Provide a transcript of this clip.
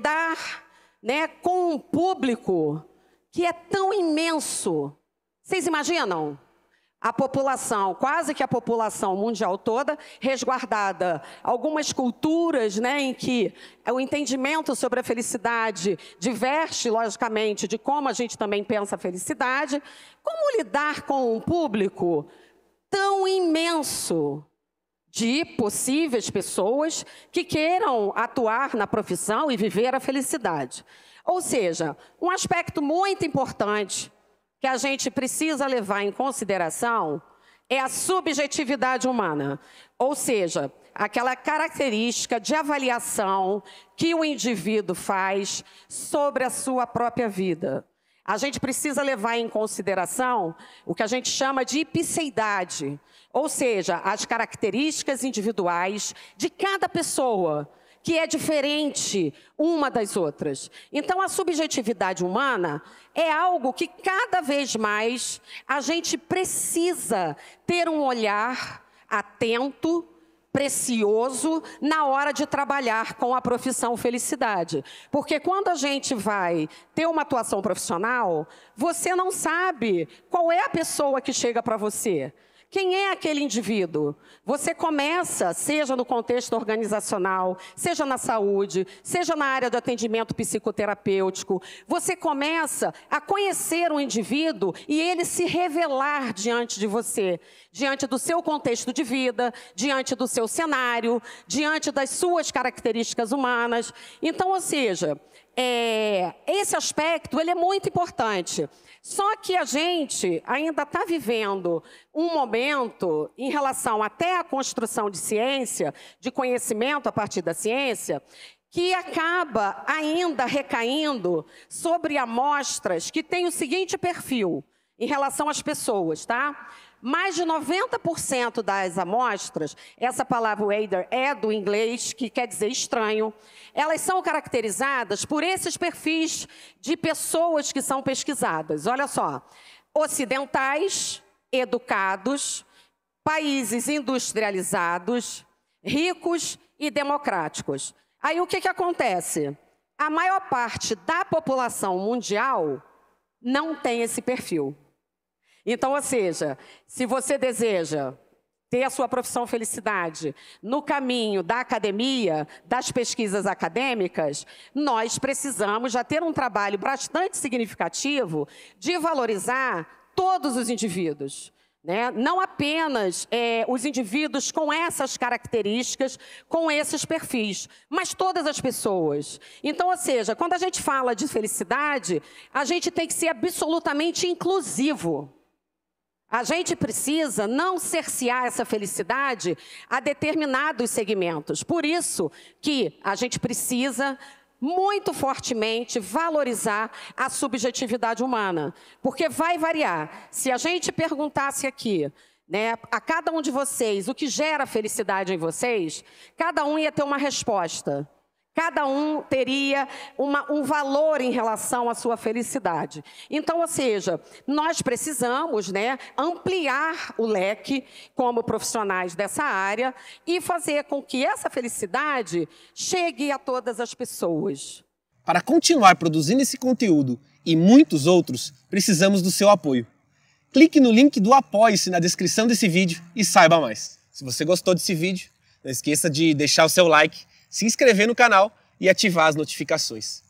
lidar né, com um público que é tão imenso. Vocês imaginam? A população, quase que a população mundial toda, resguardada. Algumas culturas né, em que o entendimento sobre a felicidade diverge, logicamente, de como a gente também pensa a felicidade. Como lidar com um público tão imenso? de possíveis pessoas que queiram atuar na profissão e viver a felicidade. Ou seja, um aspecto muito importante que a gente precisa levar em consideração é a subjetividade humana, ou seja, aquela característica de avaliação que o indivíduo faz sobre a sua própria vida a gente precisa levar em consideração o que a gente chama de hipiceidade, ou seja, as características individuais de cada pessoa, que é diferente uma das outras. Então, a subjetividade humana é algo que cada vez mais a gente precisa ter um olhar atento precioso na hora de trabalhar com a profissão felicidade. Porque quando a gente vai ter uma atuação profissional, você não sabe qual é a pessoa que chega para você. Quem é aquele indivíduo? Você começa, seja no contexto organizacional, seja na saúde, seja na área do atendimento psicoterapêutico, você começa a conhecer o indivíduo e ele se revelar diante de você, diante do seu contexto de vida, diante do seu cenário, diante das suas características humanas. Então, ou seja, é, esse aspecto ele é muito importante. Só que a gente ainda está vivendo um momento em relação até à construção de ciência, de conhecimento a partir da ciência, que acaba ainda recaindo sobre amostras que têm o seguinte perfil em relação às pessoas, tá? mais de 90% das amostras, essa palavra wader é do inglês, que quer dizer estranho, elas são caracterizadas por esses perfis de pessoas que são pesquisadas. Olha só, ocidentais, educados, países industrializados, ricos e democráticos. Aí o que, que acontece? A maior parte da população mundial não tem esse perfil. Então, ou seja, se você deseja ter a sua profissão felicidade no caminho da academia, das pesquisas acadêmicas, nós precisamos já ter um trabalho bastante significativo de valorizar todos os indivíduos. Né? Não apenas é, os indivíduos com essas características, com esses perfis, mas todas as pessoas. Então, ou seja, quando a gente fala de felicidade, a gente tem que ser absolutamente inclusivo. A gente precisa não cercear essa felicidade a determinados segmentos. Por isso que a gente precisa muito fortemente valorizar a subjetividade humana, porque vai variar. Se a gente perguntasse aqui, né, a cada um de vocês, o que gera felicidade em vocês, cada um ia ter uma resposta. Cada um teria uma, um valor em relação à sua felicidade. Então, ou seja, nós precisamos né, ampliar o leque como profissionais dessa área e fazer com que essa felicidade chegue a todas as pessoas. Para continuar produzindo esse conteúdo e muitos outros, precisamos do seu apoio. Clique no link do Apoie-se na descrição desse vídeo e saiba mais. Se você gostou desse vídeo, não esqueça de deixar o seu like se inscrever no canal e ativar as notificações.